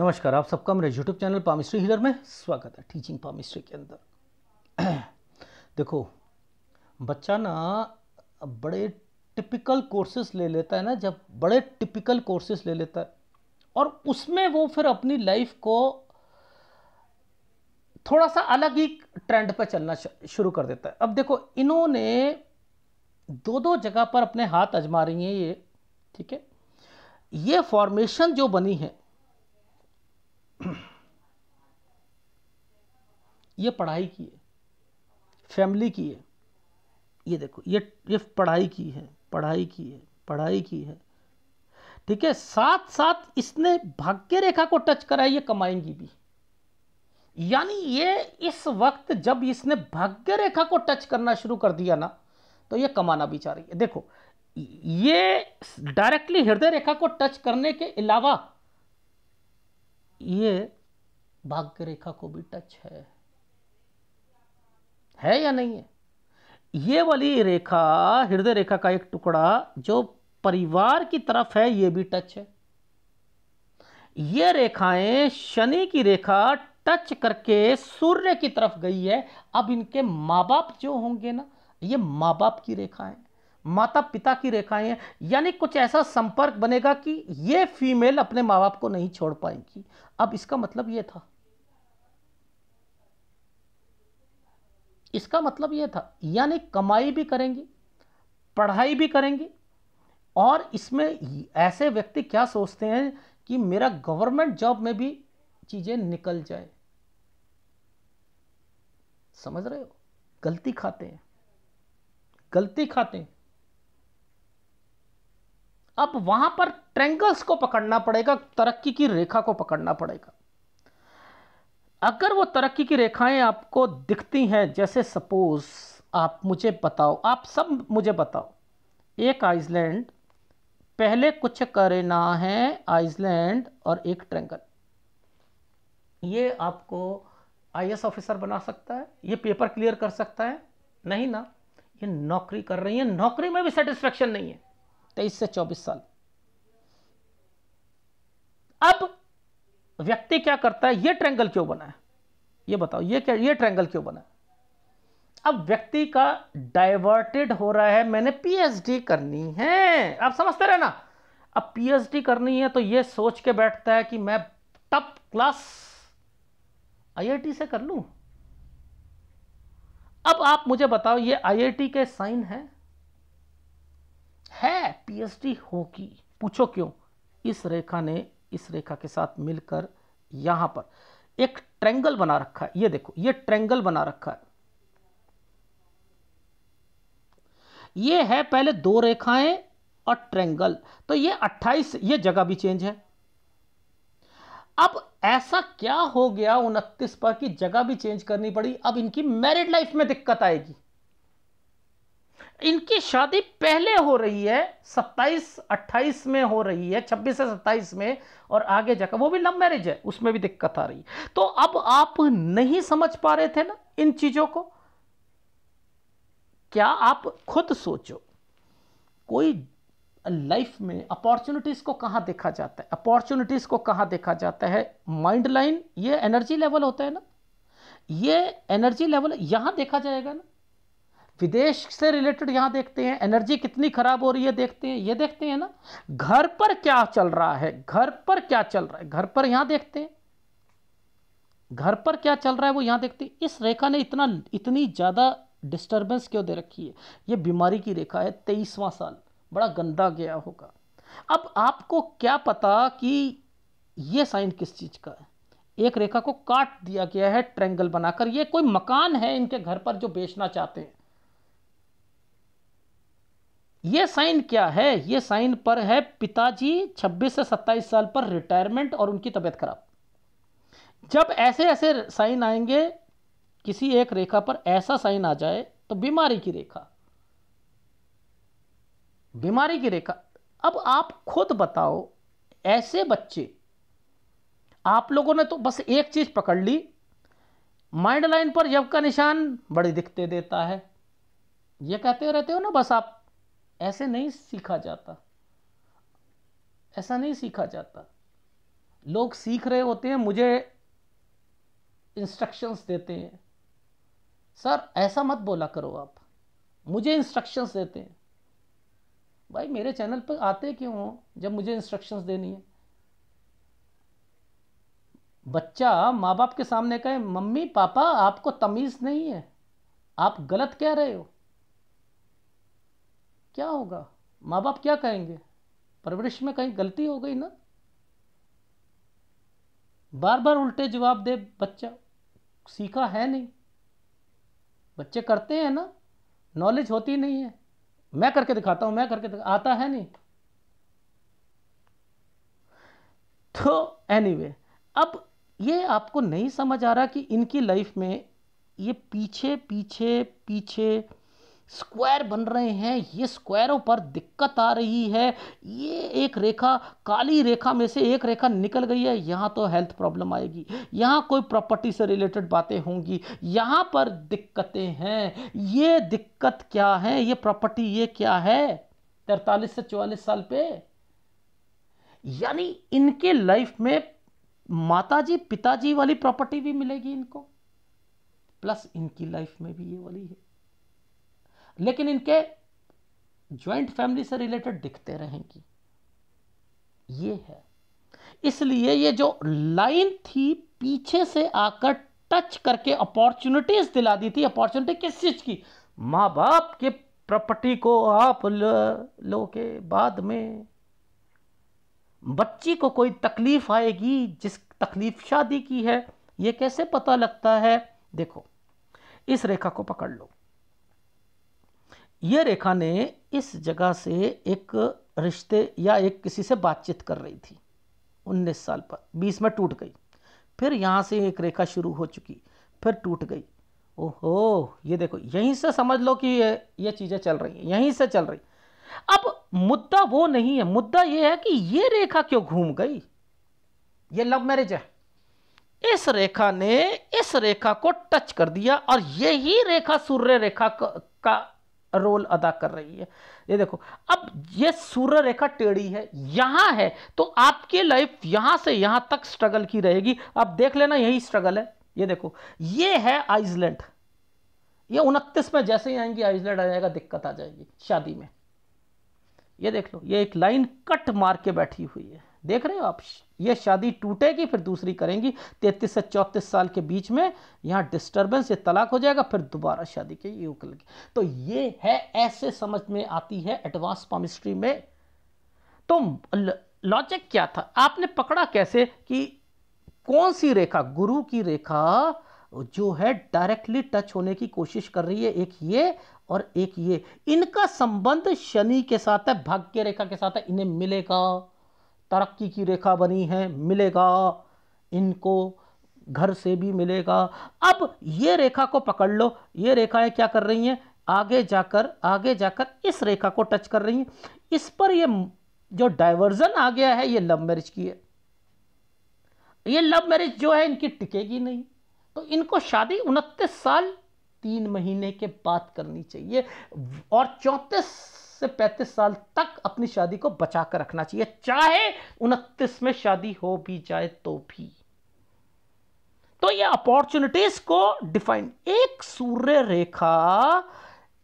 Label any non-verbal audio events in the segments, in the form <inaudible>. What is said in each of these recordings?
नमस्कार आप सबका मेरे यूट्यूब चैनल पामिस्ट्री हीलर में स्वागत है टीचिंग पामिस्ट्री के अंदर <clears throat> देखो बच्चा ना बड़े टिपिकल कोर्सेज ले लेता है ना जब बड़े टिपिकल कोर्सेज ले लेता है और उसमें वो फिर अपनी लाइफ को थोड़ा सा अलग ही ट्रेंड पर चलना शुरू कर देता है अब देखो इन्होंने दो दो जगह पर अपने हाथ अजमा रही हैं ये ठीक है ये फॉर्मेशन जो बनी है ये पढ़ाई की है फैमिली की है ये देखो ये ये पढ़ाई की है पढ़ाई की है पढ़ाई की है ठीक है साथ साथ इसने भाग्य रेखा को टच करा ये कमाएंगी भी यानी ये इस वक्त जब इसने भाग्य रेखा को टच करना शुरू कर दिया ना तो ये कमाना भी चाह रही है देखो ये डायरेक्टली हृदय रेखा को टच करने के अलावा ये भाग्य रेखा को भी टच है है या नहीं है ये वाली रेखा हृदय रेखा का एक टुकड़ा जो परिवार की तरफ है ये भी टच है ये रेखाएं शनि की रेखा टच करके सूर्य की तरफ गई है अब इनके माँ बाप जो होंगे ना ये माँ बाप की रेखाएं माता पिता की रेखाएं यानी कुछ ऐसा संपर्क बनेगा कि ये फीमेल अपने माँ बाप को नहीं छोड़ पाएगी अब इसका मतलब ये था इसका मतलब ये था यानी कमाई भी करेंगे पढ़ाई भी करेंगे और इसमें ऐसे व्यक्ति क्या सोचते हैं कि मेरा गवर्नमेंट जॉब में भी चीज़ें निकल जाए समझ रहे हो गलती खाते हैं गलती खाते हैं अब वहां पर ट्रेंगल्स को पकड़ना पड़ेगा तरक्की की रेखा को पकड़ना पड़ेगा अगर वो तरक्की की रेखाएं आपको दिखती हैं जैसे सपोज आप मुझे बताओ आप सब मुझे बताओ एक आइसलैंड पहले कुछ करे ना है आइसलैंड और एक ट्रेंगल ये आपको आईएएस ऑफिसर बना सकता है ये पेपर क्लियर कर सकता है नहीं ना ये नौकरी कर रही है नौकरी में भी सेटिस्फेक्शन नहीं है तेईस से चौबीस साल अब व्यक्ति क्या करता है ये ट्रैंगल क्यों बना है ये बताओ ये क्या ये ट्रैंगल क्यों बना है अब व्यक्ति का डाइवर्टेड हो रहा है मैंने पीएचडी करनी है आप समझते रहे ना अब पीएचडी करनी है तो ये सोच के बैठता है कि मैं टप क्लास आईआईटी से कर लूं अब आप मुझे बताओ ये आईआईटी के साइन है है पीएचडी होगी पूछो क्यों इस रेखा ने इस रेखा के साथ मिलकर यहां पर एक ट्रेंगल बना रखा है ये देखो ये ट्रेंगल बना रखा है ये है पहले दो रेखाएं और ट्रेंगल तो ये 28 ये जगह भी चेंज है अब ऐसा क्या हो गया उनतीस पर कि जगह भी चेंज करनी पड़ी अब इनकी मैरिड लाइफ में दिक्कत आएगी इनकी शादी पहले हो रही है 27 28 में हो रही है 26 से 27 में और आगे जाकर वो भी लव मैरिज है उसमें भी दिक्कत आ रही है तो अब आप नहीं समझ पा रहे थे ना इन चीज़ों को क्या आप खुद सोचो कोई लाइफ में अपॉर्चुनिटीज़ को कहां देखा जाता है अपॉर्चुनिटीज़ को कहां देखा जाता है माइंड लाइन ये एनर्जी लेवल होता है ना ये एनर्जी लेवल यहां देखा जाएगा ना विदेश से रिलेटेड यहाँ देखते हैं एनर्जी कितनी खराब हो रही है देखते हैं ये देखते हैं ना घर पर क्या चल रहा है घर पर क्या चल रहा है घर पर यहाँ देखते हैं घर पर क्या चल रहा है वो यहाँ देखते हैं इस रेखा ने इतना इतनी ज़्यादा डिस्टर्बेंस क्यों दे रखी है ये बीमारी की रेखा है तेईसवां साल बड़ा गंदा गया होगा अब आपको क्या पता कि ये साइन किस चीज़ का है एक रेखा को काट दिया गया है ट्रेंगल बनाकर ये कोई मकान है इनके घर पर जो बेचना चाहते हैं ये साइन क्या है ये साइन पर है पिताजी 26 से 27 साल पर रिटायरमेंट और उनकी तबीयत खराब जब ऐसे ऐसे साइन आएंगे किसी एक रेखा पर ऐसा साइन आ जाए तो बीमारी की रेखा बीमारी की रेखा अब आप खुद बताओ ऐसे बच्चे आप लोगों ने तो बस एक चीज पकड़ ली माइंड लाइन पर यव का निशान बड़ी दिखते देता है ये कहते रहते हो ना बस आप ऐसे नहीं सीखा जाता ऐसा नहीं सीखा जाता लोग सीख रहे होते हैं मुझे इंस्ट्रक्शंस देते हैं सर ऐसा मत बोला करो आप मुझे इंस्ट्रक्शंस देते हैं भाई मेरे चैनल पर आते क्यों हो जब मुझे इंस्ट्रक्शंस देनी है बच्चा माँ बाप के सामने कहे मम्मी पापा आपको तमीज़ नहीं है आप गलत कह रहे हो क्या होगा माँ बाप क्या कहेंगे परवरिश में कहीं गलती हो गई ना बार बार उल्टे जवाब दे बच्चा सीखा है नहीं बच्चे करते हैं ना नॉलेज होती नहीं है मैं करके दिखाता हूं मैं करके आता है नहीं तो एनीवे anyway, अब ये आपको नहीं समझ आ रहा कि इनकी लाइफ में ये पीछे पीछे पीछे स्क्वायर बन रहे हैं ये स्क्वायरों पर दिक्कत आ रही है ये एक रेखा काली रेखा में से एक रेखा निकल गई है यहाँ तो हेल्थ प्रॉब्लम आएगी यहाँ कोई प्रॉपर्टी से रिलेटेड बातें होंगी यहाँ पर दिक्कतें हैं ये दिक्कत क्या है ये प्रॉपर्टी ये क्या है तैतालीस से चौवालीस साल पे यानी इनके लाइफ में माताजी पिताजी वाली प्रॉपर्टी भी मिलेगी इनको प्लस इनकी लाइफ में भी ये वाली है लेकिन इनके ज्वाइंट फैमिली से रिलेटेड दिखते रहेंगी ये है इसलिए ये जो लाइन थी पीछे से आकर टच करके अपॉर्चुनिटीज दिला दी थी अपॉर्चुनिटी किस चीज की मां बाप के प्रॉपर्टी को आप लो के बाद में बच्ची को कोई तकलीफ आएगी जिस तकलीफ शादी की है ये कैसे पता लगता है देखो इस रेखा को पकड़ लो ये रेखा ने इस जगह से एक रिश्ते या एक किसी से बातचीत कर रही थी 19 साल पर 20 में टूट गई फिर यहाँ से एक रेखा शुरू हो चुकी फिर टूट गई ओहो ये देखो यहीं से समझ लो कि ये ये चीज़ें चल रही हैं यहीं से चल रही अब मुद्दा वो नहीं है मुद्दा ये है कि ये रेखा क्यों घूम गई ये लव मैरिज है इस रेखा ने इस रेखा को टच कर दिया और यही रेखा सूर्य रेखा का रोल अदा कर रही है ये देखो अब ये सूर्य रेखा टेढ़ी है यहां है तो आपकी लाइफ यहां से यहां तक स्ट्रगल की रहेगी आप देख लेना यही स्ट्रगल है ये देखो ये है आइसलैंड ये उनतीस में जैसे ही आएंगी आइसलैंड आ जाएगा दिक्कत आ जाएगी शादी में ये देख लो ये एक लाइन कट मार के बैठी हुई है देख रहे हो आप ये शादी टूटेगी फिर दूसरी करेंगी तैतीस से चौंतीस साल के बीच में यहाँ डिस्टर्बेंस ये तलाक हो जाएगा फिर दोबारा शादी के योग लगे तो ये है ऐसे समझ में आती है एडवांस पामिस्ट्री में तो लॉजिक क्या था आपने पकड़ा कैसे कि कौन सी रेखा गुरु की रेखा जो है डायरेक्टली टच होने की कोशिश कर रही है एक ये और एक ये इनका संबंध शनि के साथ है भाग्य रेखा के साथ है इन्हें मिलेगा तरक्की की रेखा बनी है मिलेगा इनको घर से भी मिलेगा अब ये रेखा को पकड़ लो ये रेखाएं क्या कर रही हैं आगे जाकर आगे जाकर इस रेखा को टच कर रही हैं इस पर ये जो डाइवर्जन आ गया है ये लव मैरिज की है ये लव मैरिज जो है इनकी टिकेगी नहीं तो इनको शादी उनतीस साल तीन महीने के बाद करनी चाहिए और चौंतीस से 35 साल तक अपनी शादी को बचा कर रखना चाहिए चाहे उनतीस में शादी हो भी जाए तो भी तो ये अपॉर्चुनिटीज को डिफाइन एक सूर्य रेखा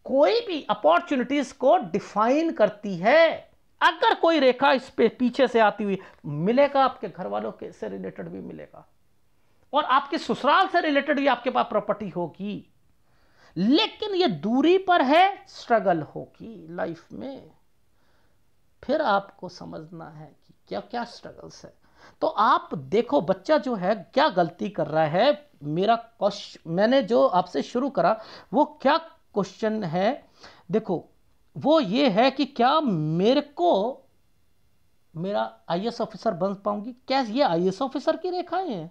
कोई भी अपॉर्चुनिटीज को डिफाइन करती है अगर कोई रेखा इस पे पीछे से आती हुई मिलेगा आपके घर वालों के से रिलेटेड भी मिलेगा और आपके ससुराल से रिलेटेड भी आपके पास प्रॉपर्टी होगी लेकिन ये दूरी पर है स्ट्रगल होगी लाइफ में फिर आपको समझना है कि क्या क्या स्ट्रगल्स है तो आप देखो बच्चा जो है क्या गलती कर रहा है मेरा क्वेश्चन मैंने जो आपसे शुरू करा वो क्या क्वेश्चन है देखो वो ये है कि क्या मेरे को मेरा आईएएस ऑफिसर बन पाऊंगी क्या ये आईएएस ऑफिसर की रेखाएं हैं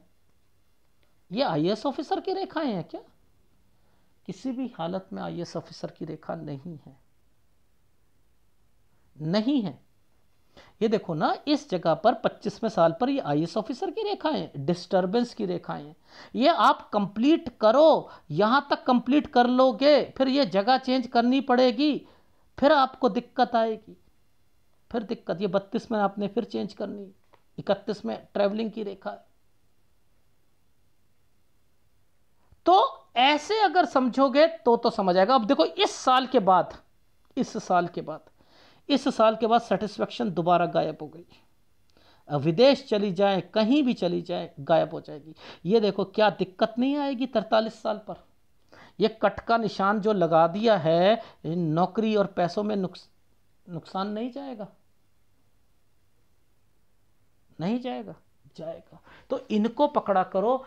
ये आईएएस ऑफिसर की रेखाएं हैं क्या किसी भी हालत में आई ऑफिसर की रेखा नहीं है नहीं है ये देखो ना इस जगह पर 25वें साल पर ये आईएएस ऑफिसर की रेखाएं डिस्टरबेंस की रेखाएं हैं ये आप कंप्लीट करो यहां तक कंप्लीट कर लोगे फिर ये जगह चेंज करनी पड़ेगी फिर आपको दिक्कत आएगी फिर दिक्कत ये बत्तीस में आपने फिर चेंज करनी इकतीस में ट्रेवलिंग की रेखा है तो ऐसे अगर समझोगे तो तो समझ आएगा अब देखो इस साल के बाद इस साल के बाद इस साल के बाद सेटिस्फेक्शन दोबारा गायब हो गई विदेश चली जाए कहीं भी चली जाए गायब हो जाएगी ये देखो क्या दिक्कत नहीं आएगी तरतालीस साल पर यह कट का निशान जो लगा दिया है नौकरी और पैसों में नुकस, नुकसान नहीं जाएगा नहीं जाएगा जाएगा तो इनको पकड़ा करो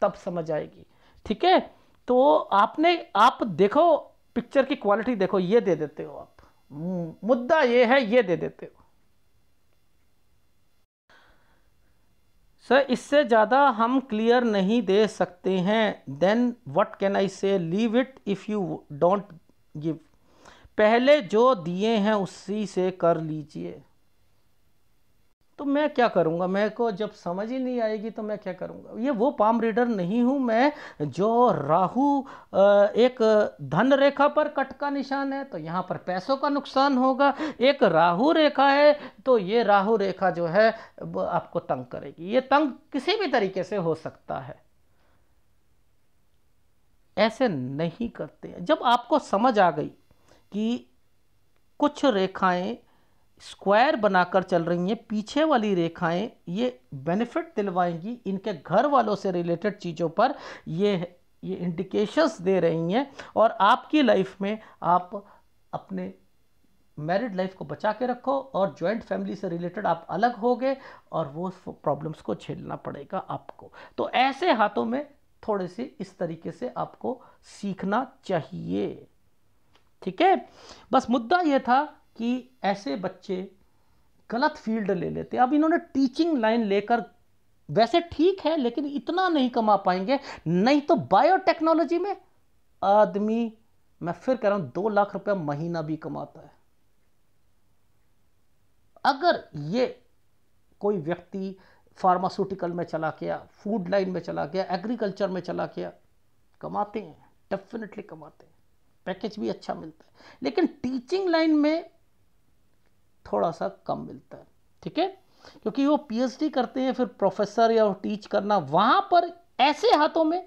तब समझ आएगी ठीक है तो आपने आप देखो पिक्चर की क्वालिटी देखो ये दे देते हो आप मुद्दा ये है ये दे देते हो सर इससे ज़्यादा हम क्लियर नहीं दे सकते हैं then what can I say leave it if you don't give पहले जो दिए हैं उसी से कर लीजिए तो मैं क्या करूँगा मेरे को जब समझ ही नहीं आएगी तो मैं क्या करूँगा ये वो पाम रीडर नहीं हूँ मैं जो राहु एक धन रेखा पर कट का निशान है तो यहाँ पर पैसों का नुकसान होगा एक राहु रेखा है तो ये राहु रेखा जो है आपको तंग करेगी ये तंग किसी भी तरीके से हो सकता है ऐसे नहीं करते जब आपको समझ आ गई कि कुछ रेखाएं स्क्वायर बनाकर चल रही हैं पीछे वाली रेखाएं ये बेनिफिट दिलवाएंगी इनके घर वालों से रिलेटेड चीज़ों पर ये ये इंडिकेशंस दे रही हैं और आपकी लाइफ में आप अपने मैरिड लाइफ को बचा के रखो और जॉइंट फैमिली से रिलेटेड आप अलग हो गए और वो प्रॉब्लम्स को झेलना पड़ेगा आपको तो ऐसे हाथों में थोड़े से इस तरीके से आपको सीखना चाहिए ठीक है बस मुद्दा यह था कि ऐसे बच्चे गलत फील्ड ले लेते अब इन्होंने टीचिंग लाइन लेकर वैसे ठीक है लेकिन इतना नहीं कमा पाएंगे नहीं तो बायोटेक्नोलॉजी में आदमी मैं फिर कह रहा हूं दो लाख रुपया महीना भी कमाता है अगर ये कोई व्यक्ति फार्मास्यूटिकल में चला गया फूड लाइन में चला गया एग्रीकल्चर में चला गया कमाते हैं डेफिनेटली कमाते हैं पैकेज भी अच्छा मिलता है लेकिन टीचिंग लाइन में थोड़ा सा कम मिलता है ठीक है क्योंकि वो पीएचडी करते हैं फिर प्रोफेसर या टीच करना वहां पर ऐसे हाथों में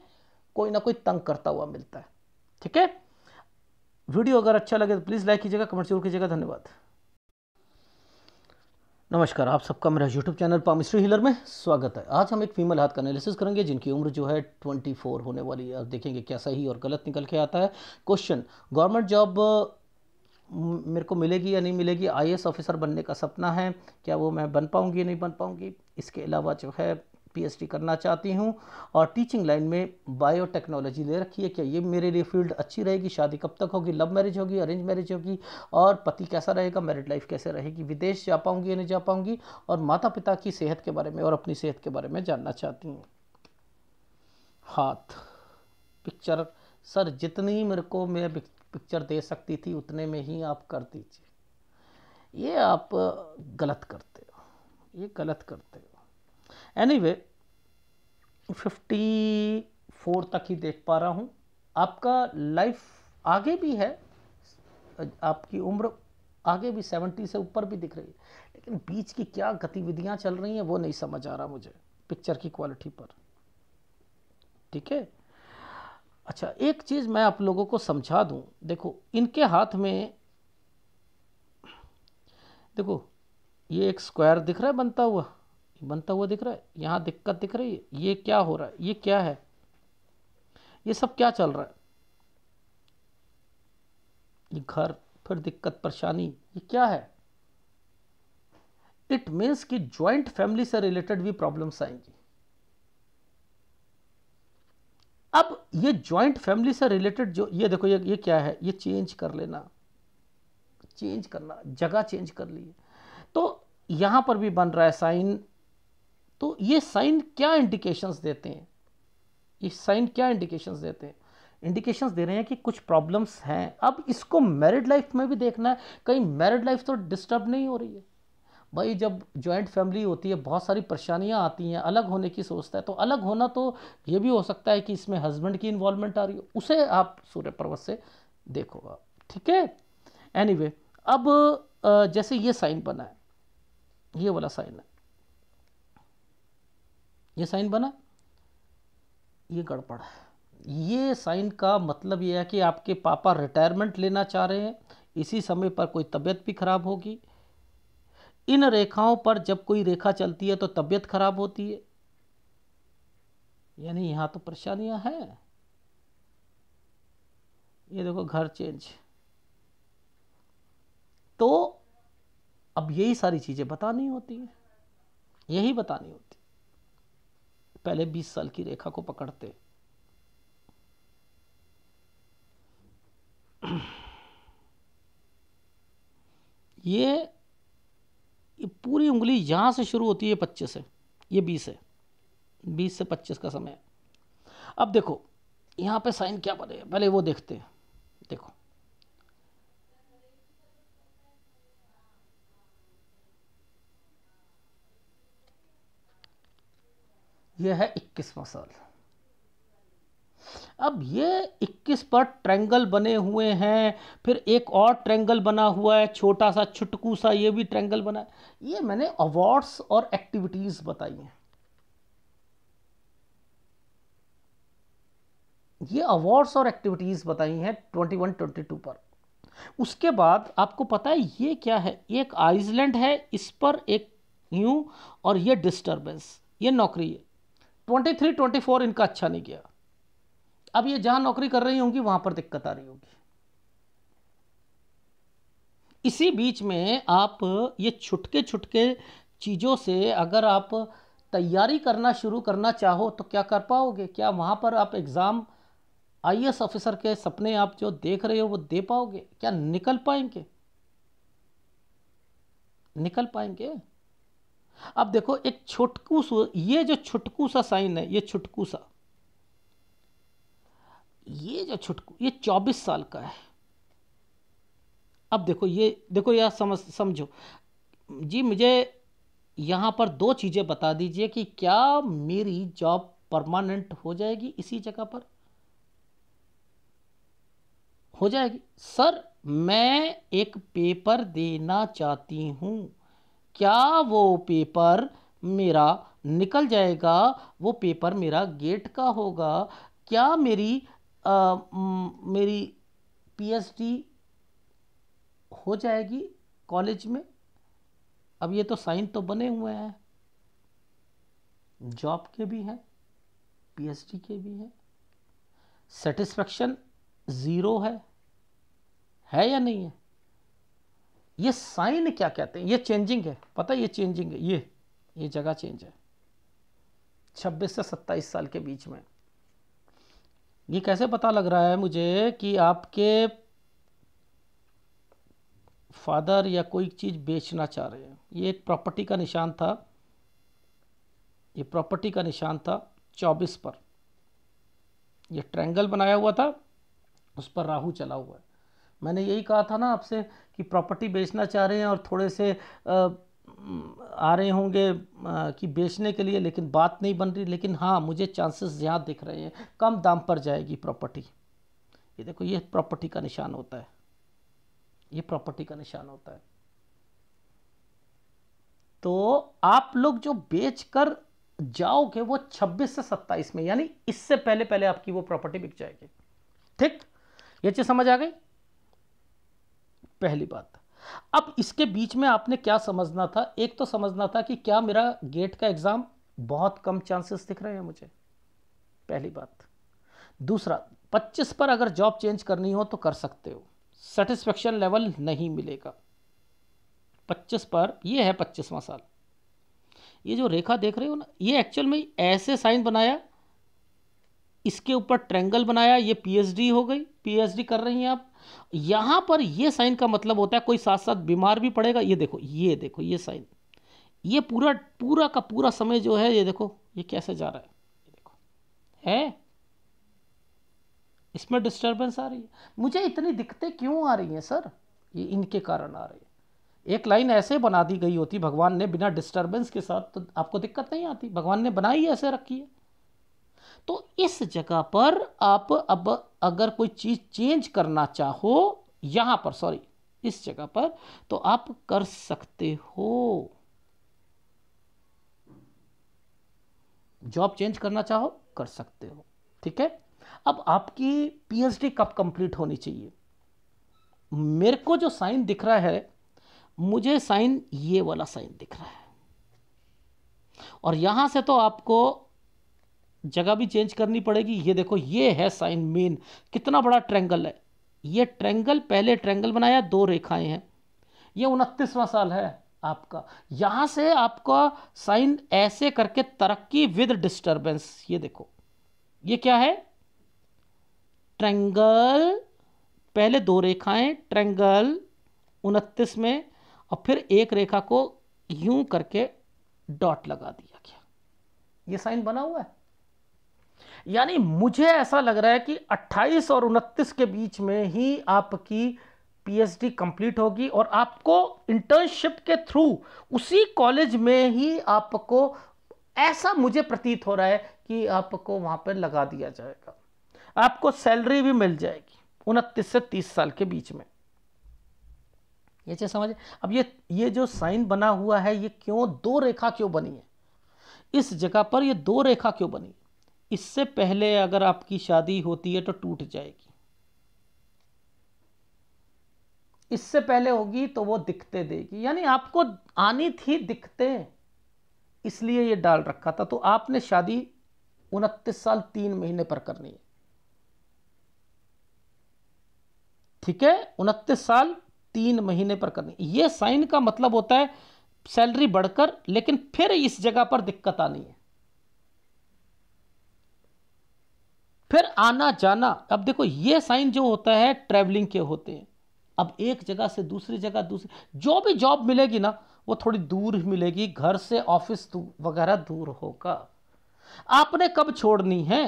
कोई ना कोई तंग करता हुआ मिलता है ठीक है वीडियो अगर अच्छा लगे तो प्लीज़ लाइक कीजिएगा कमेंट जरूर कीजिएगा धन्यवाद नमस्कार आप सबका मेरा यूट्यूब चैनल पामिस्ट्री हिलर में स्वागत है आज हम एक फीमेल हाथ का एनालिसिस करेंगे जिनकी उम्र जो है 24 होने वाली है और देखेंगे क्या सही और गलत निकल के आता है क्वेश्चन गवर्नमेंट जॉब मेरे को मिलेगी या नहीं मिलेगी आई ऑफिसर बनने का सपना है क्या वो मैं बन पाऊँगी या नहीं बन पाऊँगी इसके अलावा जो है पीएचडी करना चाहती हूँ और टीचिंग लाइन में बायोटेक्नोलॉजी ले रखी है क्या ये मेरे लिए फील्ड अच्छी रहेगी शादी कब तक होगी लव मैरिज होगी अरेंज मैरिज होगी और पति कैसा रहेगा मैरिड लाइफ कैसे रहेगी विदेश जा पाऊँगी या नहीं जा पाऊँगी और माता पिता की सेहत के बारे में और अपनी सेहत के बारे में जानना चाहती हूँ हाथ पिक्चर सर जितनी मेरे को मैं पिक्चर दे सकती थी उतने में ही आप कर दीजिए ये आप गलत करते हो ये गलत करते हो एनी वे फिफ्टी फोर तक ही देख पा रहा हूँ आपका लाइफ आगे भी है आपकी उम्र आगे भी सेवेंटी से ऊपर भी दिख रही है लेकिन बीच की क्या गतिविधियाँ चल रही हैं वो नहीं समझ आ रहा मुझे पिक्चर की क्वालिटी पर ठीक है अच्छा एक चीज़ मैं आप लोगों को समझा दूं देखो इनके हाथ में देखो ये एक स्क्वायर दिख रहा है बनता हुआ बनता हुआ दिख रहा है यहाँ दिक्कत दिख रही है ये क्या हो रहा है ये क्या है ये सब क्या चल रहा है ये घर फिर दिक्कत परेशानी ये क्या है इट मीन्स कि ज्वाइंट फैमिली से रिलेटेड भी प्रॉब्लम्स आएंगी अब ये जॉइंट फैमिली से रिलेटेड जो ये देखो ये ये क्या है ये चेंज कर लेना चेंज करना जगह चेंज कर ली तो यहाँ पर भी बन रहा है साइन तो ये साइन क्या इंडिकेशंस देते हैं ये साइन क्या इंडिकेशंस देते हैं इंडिकेशंस दे रहे हैं कि कुछ प्रॉब्लम्स हैं अब इसको मैरिड लाइफ में भी देखना है कहीं मैरिड लाइफ तो डिस्टर्ब नहीं हो रही है भाई जब जॉइंट फैमिली होती है बहुत सारी परेशानियाँ आती हैं अलग होने की सोचता है तो अलग होना तो ये भी हो सकता है कि इसमें हस्बैंड की इन्वॉल्वमेंट आ रही हो उसे आप सूर्य पर्वत से देखो ठीक है एनी वे अब जैसे ये साइन बना है ये वाला साइन है ये साइन बना ये गड़बड़ है ये साइन का मतलब ये है कि आपके पापा रिटायरमेंट लेना चाह रहे हैं इसी समय पर कोई तबीयत भी खराब होगी इन रेखाओं पर जब कोई रेखा चलती है तो तबीयत खराब होती है यानी यहां तो परेशानियां हैं ये देखो घर चेंज तो अब यही सारी चीज़ें बतानी होती हैं यही बतानी होती पहले 20 साल की रेखा को पकड़ते <clears throat> ये ये पूरी उंगली यहाँ से शुरू होती है पच्चीस है ये बीस है बीस से पच्चीस का समय है अब देखो यहाँ पे साइन क्या बने पहले वो देखते हैं देखो यह है इक्कीसवा साल अब ये 21 पर ट्रेंगल बने हुए हैं फिर एक और ट्रेंगल बना हुआ है छोटा सा छुटकू सा ये भी ट्रेंगल बना है ये मैंने अवार्ड्स और एक्टिविटीज़ बताई हैं ये अवार्ड्स और एक्टिविटीज़ बताई हैं 21 22 पर उसके बाद आपको पता है ये क्या है एक आइसलैंड है इस पर एक यू और ये डिस्टर्बेंस ये नौकरी है 23 24 इनका अच्छा नहीं गया अब ये जहां नौकरी कर रही होंगी वहां पर दिक्कत आ रही होगी इसी बीच में आप ये छुटके छुटके चीज़ों से अगर आप तैयारी करना शुरू करना चाहो तो क्या कर पाओगे क्या वहां पर आप एग्ज़ाम आई ऑफिसर के सपने आप जो देख रहे हो वो दे पाओगे क्या निकल पाएंगे निकल पाएंगे अब देखो एक छुटकू ये जो छुटकू सा साइन है ये छुटकू सा ये जो छुटकू ये चौबीस साल का है अब देखो ये देखो यह समझ समझो जी मुझे यहाँ पर दो चीज़ें बता दीजिए कि क्या मेरी जॉब परमानेंट हो जाएगी इसी जगह पर हो जाएगी सर मैं एक पेपर देना चाहती हूँ क्या वो पेपर मेरा निकल जाएगा वो पेपर मेरा गेट का होगा क्या मेरी मेरी पीएचडी हो जाएगी कॉलेज में अब ये तो साइन तो बने हुए हैं जॉब के भी हैं पीएचडी के भी हैं सेटिस्फेक्शन ज़ीरो है है या नहीं है ये साइन क्या कहते हैं ये चेंजिंग है पता है ये चेंजिंग है ये ये जगह चेंज है 26 से 27 साल के बीच में ये कैसे पता लग रहा है मुझे कि आपके फादर या कोई चीज़ बेचना चाह रहे हैं ये एक प्रॉपर्टी का निशान था ये प्रॉपर्टी का निशान था चौबीस पर ये ट्रैंगल बनाया हुआ था उस पर राहु चला हुआ है मैंने यही कहा था ना आपसे कि प्रॉपर्टी बेचना चाह रहे हैं और थोड़े से आ, आ रहे होंगे कि बेचने के लिए लेकिन बात नहीं बन रही लेकिन हाँ मुझे चांसेस ज़्यादा दिख रहे हैं कम दाम पर जाएगी प्रॉपर्टी ये देखो ये प्रॉपर्टी का निशान होता है ये प्रॉपर्टी का निशान होता है तो आप लोग जो बेच कर जाओगे वो 26 से 27 में यानी इससे पहले पहले आपकी वो प्रॉपर्टी बिक जाएगी ठीक ये चीज़ समझ आ गई पहली बात अब इसके बीच में आपने क्या समझना था एक तो समझना था कि क्या मेरा गेट का एग्ज़ाम बहुत कम चांसेस दिख रहे हैं मुझे पहली बात दूसरा 25 पर अगर जॉब चेंज करनी हो तो कर सकते हो सेटिस्फेक्शन लेवल नहीं मिलेगा 25 पर ये है पच्चीसवां साल ये जो रेखा देख रहे हो ना ये एक्चुअल में ऐसे साइन बनाया इसके ऊपर ट्रेंगल बनाया ये पीएचडी हो गई पीएचडी कर रही हैं आप यहाँ पर ये साइन का मतलब होता है कोई साथ साथ बीमार भी पड़ेगा ये देखो ये देखो ये साइन ये पूरा पूरा का पूरा समय जो है ये देखो ये कैसे जा रहा है ये देखो है इसमें डिस्टर्बेंस आ रही है मुझे इतनी दिक्कतें क्यों आ रही हैं सर ये इनके कारण आ रही है एक लाइन ऐसे बना दी गई होती भगवान ने बिना डिस्टरबेंस के साथ तो आपको दिक्कत नहीं आती भगवान ने बनाई ऐसे रखी है तो इस जगह पर आप अब अगर कोई चीज़ चेंज करना चाहो यहां पर सॉरी इस जगह पर तो आप कर सकते हो जॉब चेंज करना चाहो कर सकते हो ठीक है अब आपकी पीएचडी कब कंप्लीट होनी चाहिए मेरे को जो साइन दिख रहा है मुझे साइन ये वाला साइन दिख रहा है और यहां से तो आपको जगह भी चेंज करनी पड़ेगी ये देखो ये है साइन मेन कितना बड़ा ट्रेंगल है ये ट्रेंगल पहले ट्रेंगल बनाया दो रेखाएं हैं ये उनतीसवां साल है आपका यहां से आपका साइन ऐसे करके तरक्की विद डिस्टर्बेंस ये देखो ये क्या है ट्रेंगल पहले दो रेखाएं ट्रेंगल उनतीस में और फिर एक रेखा को यूं करके डॉट लगा दिया गया ये साइन बना हुआ है यानी मुझे ऐसा लग रहा है कि 28 और 29 के बीच में ही आपकी पीएचडी कंप्लीट होगी और आपको इंटर्नशिप के थ्रू उसी कॉलेज में ही आपको ऐसा मुझे प्रतीत हो रहा है कि आपको वहां पर लगा दिया जाएगा आपको सैलरी भी मिल जाएगी उनतीस से तीस साल के बीच में ये चीज समझ अब ये ये जो साइन बना हुआ है ये क्यों दो रेखा क्यों बनी है इस जगह पर ये दो रेखा क्यों बनी है इससे पहले अगर आपकी शादी होती है तो टूट जाएगी इससे पहले होगी तो वो दिखते देगी यानी आपको आनी थी दिखते इसलिए ये डाल रखा था तो आपने शादी उनतीस साल तीन महीने पर करनी है ठीक है उनतीस साल तीन महीने पर करनी ये साइन का मतलब होता है सैलरी बढ़कर लेकिन फिर इस जगह पर दिक्कत आनी है फिर आना जाना अब देखो ये साइन जो होता है ट्रैवलिंग के होते हैं अब एक जगह से दूसरी जगह दूसरी जो भी जॉब मिलेगी ना वो थोड़ी दूर मिलेगी घर से ऑफिस वगैरह दूर होगा आपने कब छोड़नी है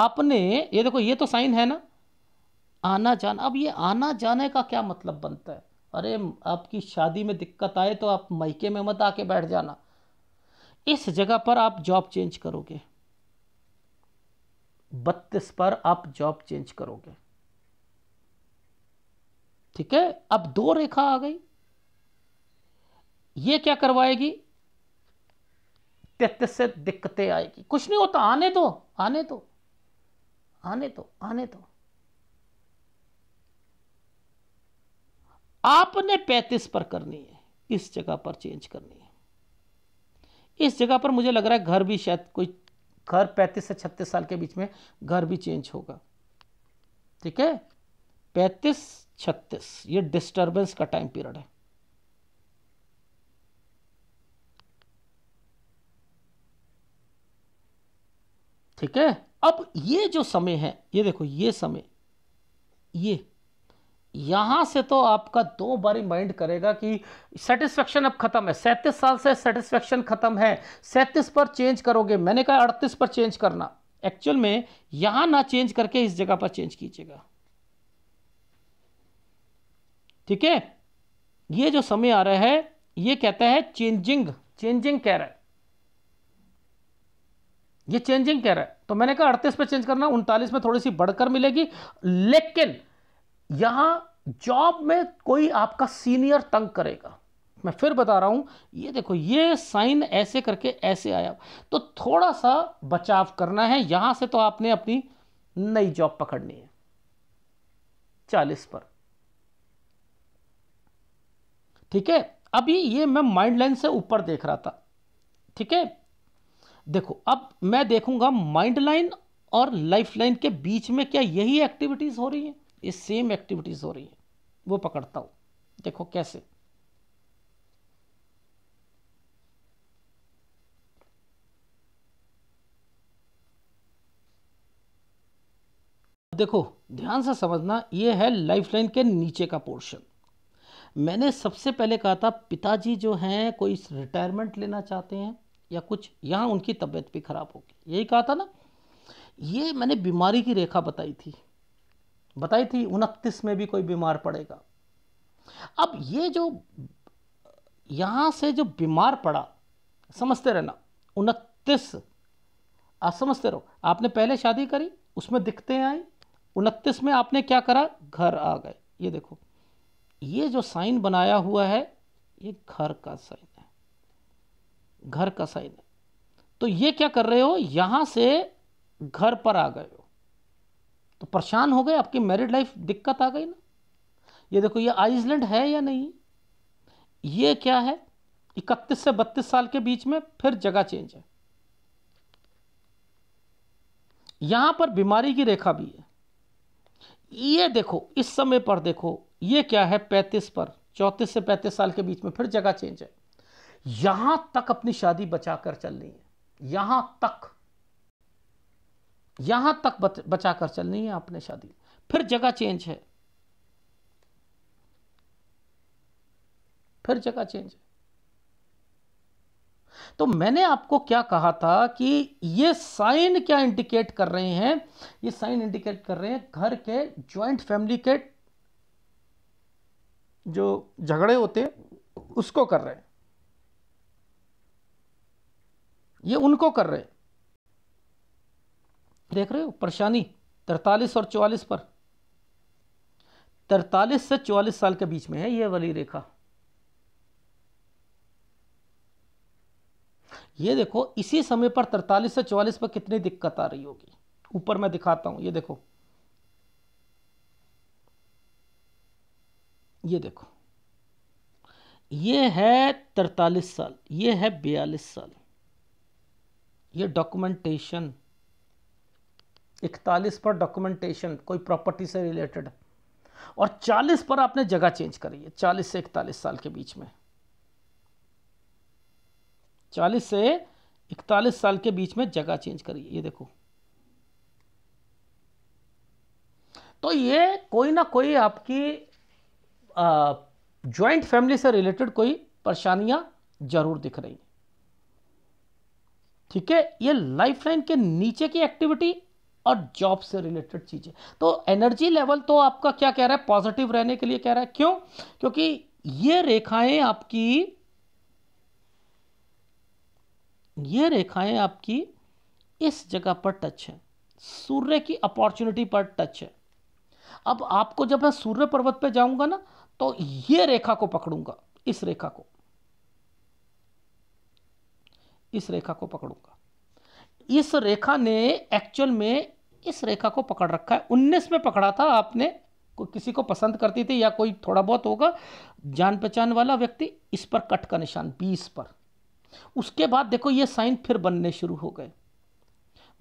आपने ये देखो ये तो साइन है ना आना जाना अब ये आना जाने का क्या मतलब बनता है अरे आपकी शादी में दिक्कत आए तो आप मायके में मत आके बैठ जाना इस जगह पर आप जॉब चेंज करोगे बत्तीस पर आप जॉब चेंज करोगे ठीक है अब दो रेखा आ गई ये क्या करवाएगी तैतीस से दिक्कतें आएगी कुछ नहीं होता आने दो आने दो आने दो आने दो आपने पैंतीस पर करनी है इस जगह पर चेंज करनी है इस जगह पर मुझे लग रहा है घर भी शायद कोई घर 35 से छत्तीस साल के बीच में घर भी चेंज होगा ठीक है 35 छत्तीस ये डिस्टर्बेंस का टाइम पीरियड है ठीक है अब ये जो समय है ये देखो ये समय ये यहाँ से तो आपका दो बारी माइंड करेगा कि सेटिस्फेक्शन अब खत्म है सैंतीस साल से सेटिस्फेक्शन खत्म है सैंतीस पर चेंज करोगे मैंने कहा अड़तीस पर चेंज करना एक्चुअल में यहां ना चेंज करके इस जगह पर चेंज कीजिएगा ठीक है ये जो समय आ रहा है ये कहता है चेंजिंग चेंजिंग कह रहा है ये चेंजिंग कह रहा है तो मैंने कहा अड़तीस पर चेंज करना उनतालीस में थोड़ी सी बढ़कर मिलेगी लेकिन यहां जॉब में कोई आपका सीनियर तंग करेगा मैं फिर बता रहा हूं ये देखो ये साइन ऐसे करके ऐसे आया तो थोड़ा सा बचाव करना है यहां से तो आपने अपनी नई जॉब पकड़नी है चालीस पर ठीक है अभी ये मैं माइंड लाइन से ऊपर देख रहा था ठीक है देखो अब मैं देखूंगा माइंड लाइन और लाइफ लाइन के बीच में क्या यही एक्टिविटीज़ हो रही है ये सेम एक्टिविटीज़ हो रही है वो पकड़ता हूं देखो कैसे देखो ध्यान से समझना ये है लाइफलाइन के नीचे का पोर्शन मैंने सबसे पहले कहा था पिताजी जो हैं कोई रिटायरमेंट लेना चाहते हैं या कुछ यहाँ उनकी तबीयत भी खराब होगी यही कहा था ना ये मैंने बीमारी की रेखा बताई थी बताई थी उनतीस में भी कोई बीमार पड़ेगा अब ये जो यहाँ से जो बीमार पड़ा समझते रहना उनतीस आप समझते रहो आपने पहले शादी करी उसमें दिखते आई उनतीस में आपने क्या करा घर आ गए ये देखो ये जो साइन बनाया हुआ है ये घर का साइन है घर का साइन है तो ये क्या कर रहे हो यहाँ से घर पर आ गए तो परेशान हो गए आपकी मैरिड लाइफ दिक्कत आ गई ना ये देखो ये आइसलैंड है या नहीं ये क्या है इकतीस से बत्तीस साल के बीच में फिर जगह चेंज है यहां पर बीमारी की रेखा भी है ये देखो इस समय पर देखो ये क्या है पैंतीस पर चौंतीस से पैंतीस साल के बीच में फिर जगह चेंज है यहां तक अपनी शादी बचाकर चल रही है यहां तक यहां तक बच, चलनी है आपने शादी फिर जगह चेंज है फिर जगह चेंज है तो मैंने आपको क्या कहा था कि ये साइन क्या इंडिकेट कर रहे हैं ये साइन इंडिकेट कर रहे हैं घर के ज्वाइंट फैमिली के जो झगड़े होते हैं उसको कर रहे हैं ये उनको कर रहे हैं देख रहे हो परेशानी तरतालीस और चौवालीस पर तरतालीस से चौवालीस साल के बीच में है यह वाली रेखा ये देखो इसी समय पर तरतालीस से चौवालीस पर कितनी दिक्कत आ रही होगी ऊपर मैं दिखाता हूं ये देखो ये देखो ये है तरतालीस साल ये है बयालीस साल ये डॉक्यूमेंटेशन इकतालीस पर डॉक्यूमेंटेशन कोई प्रॉपर्टी से रिलेटेड और चालीस पर आपने जगह चेंज करी है चालीस से इकतालीस साल के बीच में चालीस से इकतालीस साल के बीच में जगह चेंज करी है ये देखो तो ये कोई ना कोई आपकी ज्वाइंट फैमिली से रिलेटेड कोई परेशानियां जरूर दिख रही ठीक है ये लाइफलाइन के नीचे की एक्टिविटी और जॉब से रिलेटेड चीज़ें तो एनर्जी लेवल तो आपका क्या कह रहा है पॉजिटिव रहने के लिए कह रहा है क्यों क्योंकि ये रेखाएं आपकी ये रेखाएं आपकी इस जगह पर टच है सूर्य की अपॉर्चुनिटी पर टच है अब आपको जब मैं सूर्य पर्वत पर जाऊंगा ना तो ये रेखा को पकड़ूंगा इस रेखा को इस रेखा को पकड़ूंगा इस रेखा ने एक्चुअल में इस रेखा को पकड़ रखा है उन्नीस में पकड़ा था आपने किसी को पसंद करती थी या कोई थोड़ा बहुत होगा जान पहचान वाला व्यक्ति इस पर कट का निशान बीस पर उसके बाद देखो ये साइन फिर बनने शुरू हो गए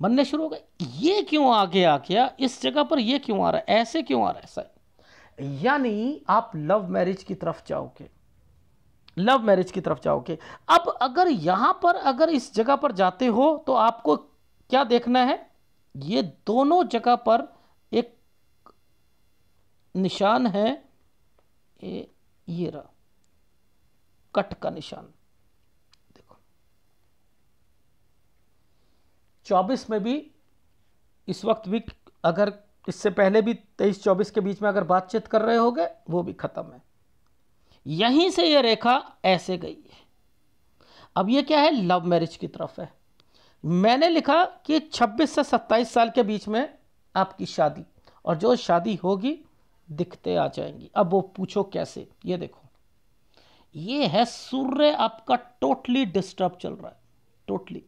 बनने शुरू हो गए ये क्यों आगे आ गया इस जगह पर ये क्यों आ रहा है ऐसे क्यों आ रहा है साइन यानी आप लव मैरिज की तरफ जाओगे लव मैरिज की तरफ जाओगे अब अगर यहां पर अगर इस जगह पर जाते हो तो आपको क्या देखना है ये दोनों जगह पर एक निशान है ये, ये रहा कट का निशान देखो चौबीस में भी इस वक्त भी अगर इससे पहले भी तेईस चौबीस के बीच में अगर बातचीत कर रहे होगे वो भी ख़त्म है यहीं से ये रेखा ऐसे गई है अब ये क्या है लव मैरिज की तरफ है मैंने लिखा कि 26 से 27 साल के बीच में आपकी शादी और जो शादी होगी दिखते आ जाएंगी अब वो पूछो कैसे ये देखो ये है सूर्य आपका टोटली डिस्टर्ब चल रहा है टोटली